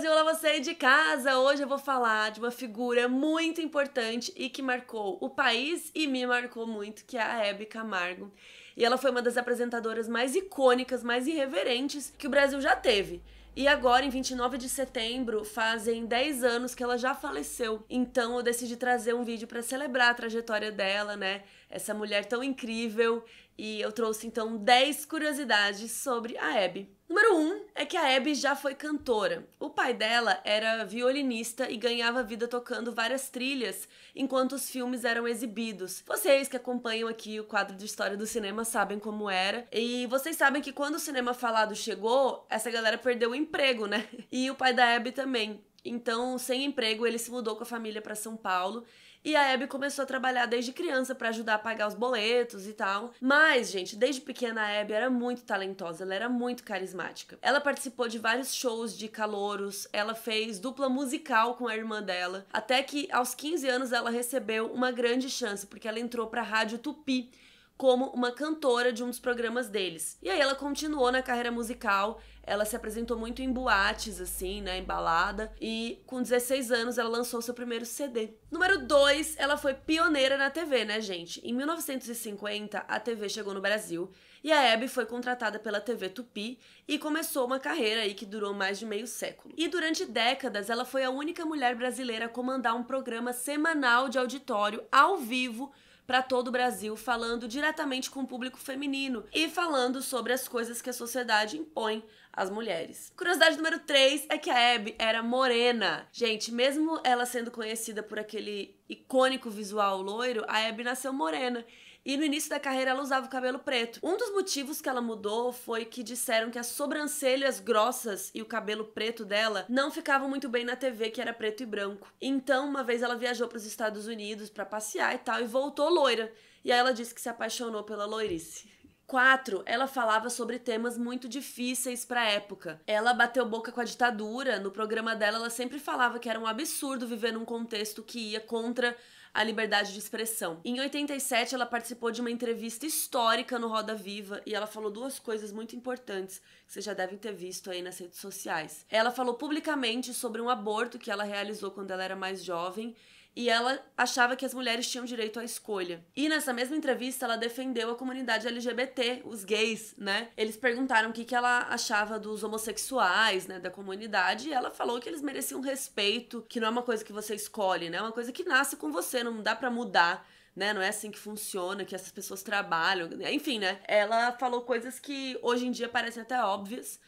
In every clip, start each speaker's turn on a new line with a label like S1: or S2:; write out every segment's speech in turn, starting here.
S1: Brasil, olá é você de casa! Hoje eu vou falar de uma figura muito importante e que marcou o país e me marcou muito, que é a Hebe Camargo. E ela foi uma das apresentadoras mais icônicas, mais irreverentes que o Brasil já teve. E agora, em 29 de setembro, fazem 10 anos que ela já faleceu. Então eu decidi trazer um vídeo para celebrar a trajetória dela, né? essa mulher tão incrível. E eu trouxe então 10 curiosidades sobre a Abby. Número 1 um é que a Abby já foi cantora. O pai dela era violinista e ganhava vida tocando várias trilhas enquanto os filmes eram exibidos. Vocês que acompanham aqui o quadro de história do cinema sabem como era. E vocês sabem que quando o cinema falado chegou, essa galera perdeu o emprego, né? E o pai da Abby também. Então, sem emprego, ele se mudou com a família para São Paulo e a Abby começou a trabalhar desde criança para ajudar a pagar os boletos e tal. Mas, gente, desde pequena a Abby era muito talentosa, ela era muito carismática. Ela participou de vários shows de calouros, ela fez dupla musical com a irmã dela, até que aos 15 anos ela recebeu uma grande chance porque ela entrou para a Rádio Tupi como uma cantora de um dos programas deles. E aí ela continuou na carreira musical, ela se apresentou muito em boates, assim, né, em balada, e com 16 anos ela lançou seu primeiro CD. Número 2, ela foi pioneira na TV, né, gente? Em 1950, a TV chegou no Brasil e a Abby foi contratada pela TV Tupi e começou uma carreira aí que durou mais de meio século. E durante décadas, ela foi a única mulher brasileira a comandar um programa semanal de auditório ao vivo para todo o Brasil, falando diretamente com o público feminino e falando sobre as coisas que a sociedade impõe às mulheres. Curiosidade número 3 é que a Abby era morena. Gente, mesmo ela sendo conhecida por aquele icônico visual loiro, a Abby nasceu morena. E no início da carreira ela usava o cabelo preto. Um dos motivos que ela mudou foi que disseram que as sobrancelhas grossas e o cabelo preto dela não ficavam muito bem na TV que era preto e branco. Então, uma vez ela viajou para os Estados Unidos para passear e tal e voltou loira. E aí ela disse que se apaixonou pela loirice. 4. Ela falava sobre temas muito difíceis para a época. Ela bateu boca com a ditadura, no programa dela ela sempre falava que era um absurdo viver num contexto que ia contra a liberdade de expressão. Em 87, ela participou de uma entrevista histórica no Roda Viva e ela falou duas coisas muito importantes que vocês já devem ter visto aí nas redes sociais. Ela falou publicamente sobre um aborto que ela realizou quando ela era mais jovem e ela achava que as mulheres tinham direito à escolha. E nessa mesma entrevista, ela defendeu a comunidade LGBT, os gays, né? Eles perguntaram o que, que ela achava dos homossexuais, né, da comunidade, e ela falou que eles mereciam respeito, que não é uma coisa que você escolhe, né? É uma coisa que nasce com você, não dá para mudar. Né? Não é assim que funciona, que essas pessoas trabalham, enfim, né? Ela falou coisas que hoje em dia parecem até óbvias,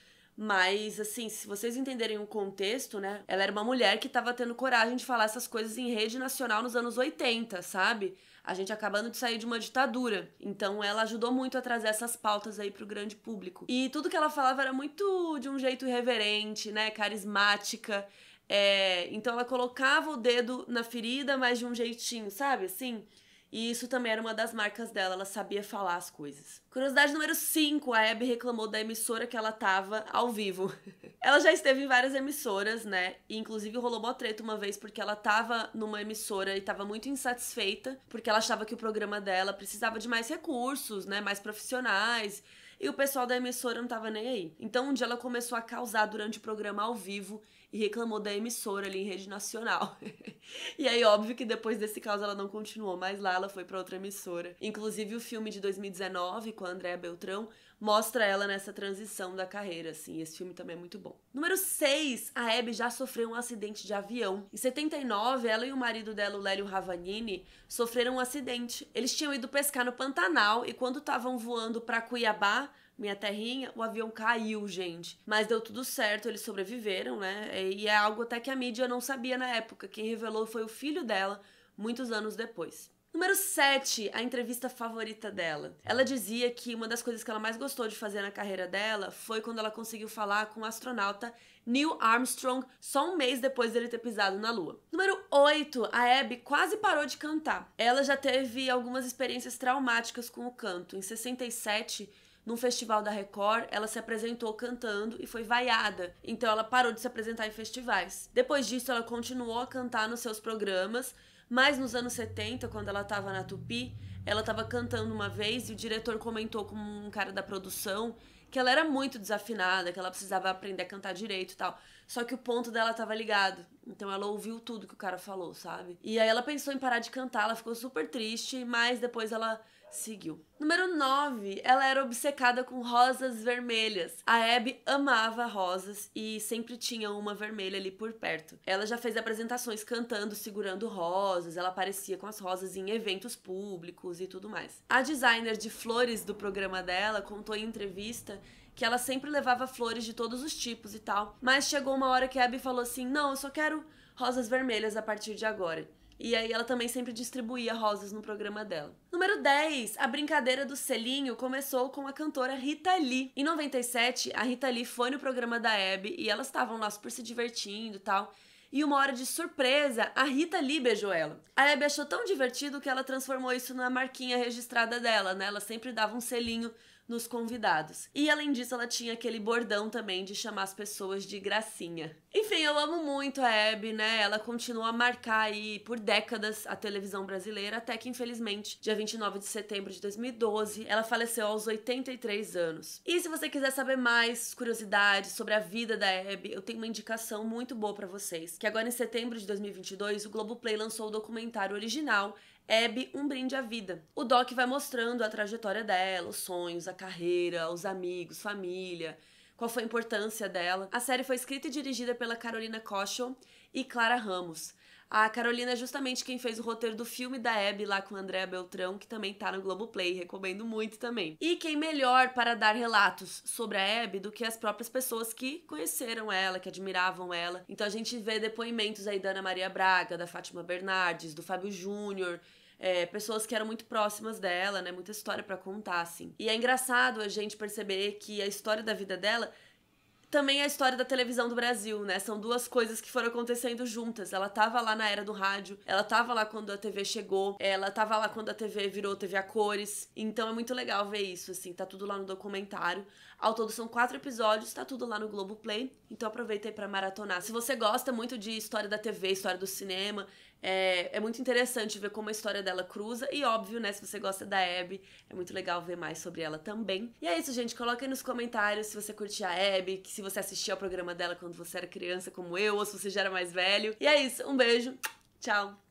S1: mas, assim, se vocês entenderem o contexto, né? Ela era uma mulher que tava tendo coragem de falar essas coisas em rede nacional nos anos 80, sabe? A gente acabando de sair de uma ditadura. Então ela ajudou muito a trazer essas pautas aí pro grande público. E tudo que ela falava era muito de um jeito irreverente, né? Carismática. É... Então ela colocava o dedo na ferida, mas de um jeitinho, sabe? Assim. E isso também era uma das marcas dela, ela sabia falar as coisas. Curiosidade número 5, a Abby reclamou da emissora que ela tava ao vivo. ela já esteve em várias emissoras, né? E, inclusive rolou mó treta uma vez porque ela tava numa emissora e tava muito insatisfeita, porque ela achava que o programa dela precisava de mais recursos, né? Mais profissionais e o pessoal da emissora não tava nem aí. Então um dia ela começou a causar durante o programa ao vivo e reclamou da emissora ali em rede nacional. E aí, óbvio que depois desse caso ela não continuou mais lá, ela foi para outra emissora. Inclusive, o filme de 2019, com a Andréa Beltrão, mostra ela nessa transição da carreira, assim. Esse filme também é muito bom. Número 6, a Abby já sofreu um acidente de avião. Em 79, ela e o marido dela, o Lélio Ravanini, sofreram um acidente. Eles tinham ido pescar no Pantanal e quando estavam voando para Cuiabá, minha terrinha, o avião caiu, gente. Mas deu tudo certo, eles sobreviveram, né? E é algo até que a mídia não sabia na época. Quem revelou foi o filho dela, muitos anos depois. Número 7, a entrevista favorita dela. Ela dizia que uma das coisas que ela mais gostou de fazer na carreira dela foi quando ela conseguiu falar com o astronauta Neil Armstrong só um mês depois dele ter pisado na Lua. Número 8, a Abby quase parou de cantar. Ela já teve algumas experiências traumáticas com o canto. Em 67, num festival da Record, ela se apresentou cantando e foi vaiada. Então ela parou de se apresentar em festivais. Depois disso, ela continuou a cantar nos seus programas, mas nos anos 70, quando ela estava na Tupi, ela estava cantando uma vez e o diretor comentou com um cara da produção que ela era muito desafinada, que ela precisava aprender a cantar direito e tal. Só que o ponto dela tava ligado. Então ela ouviu tudo que o cara falou, sabe? E aí ela pensou em parar de cantar, ela ficou super triste, mas depois ela seguiu. Número 9, ela era obcecada com rosas vermelhas. A Abby amava rosas e sempre tinha uma vermelha ali por perto. Ela já fez apresentações cantando, segurando rosas, ela aparecia com as rosas em eventos públicos e tudo mais. A designer de flores do programa dela contou em entrevista que ela sempre levava flores de todos os tipos e tal, mas chegou uma hora que a Abby falou assim: "Não, eu só quero rosas vermelhas a partir de agora". E aí ela também sempre distribuía rosas no programa dela. Número 10. A brincadeira do selinho começou com a cantora Rita Lee. Em 97, a Rita Lee foi no programa da Abby e elas estavam lá super se divertindo e tal. E uma hora de surpresa, a Rita Lee beijou ela. A Abby achou tão divertido que ela transformou isso na marquinha registrada dela, né? Ela sempre dava um selinho nos convidados. E além disso, ela tinha aquele bordão também de chamar as pessoas de gracinha. Enfim, eu amo muito a Abby, né? Ela continua a marcar aí por décadas a televisão brasileira, até que infelizmente, dia 29 de setembro de 2012, ela faleceu aos 83 anos. E se você quiser saber mais curiosidades sobre a vida da Abby, eu tenho uma indicação muito boa para vocês, que agora em setembro de 2022, o Globoplay lançou o documentário original Abby um brinde à vida. O Doc vai mostrando a trajetória dela, os sonhos, a carreira, os amigos, família, qual foi a importância dela. A série foi escrita e dirigida pela Carolina Kochel e Clara Ramos. A Carolina é justamente quem fez o roteiro do filme da Abby lá com Andréa Beltrão, que também tá no Globoplay, recomendo muito também. E quem melhor para dar relatos sobre a Abby do que as próprias pessoas que conheceram ela, que admiravam ela. Então a gente vê depoimentos aí da Ana Maria Braga, da Fátima Bernardes, do Fábio Júnior, é, pessoas que eram muito próximas dela, né? Muita história para contar, assim. E é engraçado a gente perceber que a história da vida dela também é a história da televisão do Brasil, né? São duas coisas que foram acontecendo juntas. Ela tava lá na era do rádio, ela tava lá quando a TV chegou, ela tava lá quando a TV virou TV a cores. Então é muito legal ver isso, assim, tá tudo lá no documentário. Ao todo são quatro episódios, tá tudo lá no Globoplay. Então aproveita aí pra maratonar. Se você gosta muito de história da TV, história do cinema, é, é muito interessante ver como a história dela cruza. E óbvio, né? Se você gosta da Abby, é muito legal ver mais sobre ela também. E é isso, gente. Coloca aí nos comentários se você curtia a Abby, se você assistia ao programa dela quando você era criança, como eu, ou se você já era mais velho. E é isso. Um beijo. Tchau.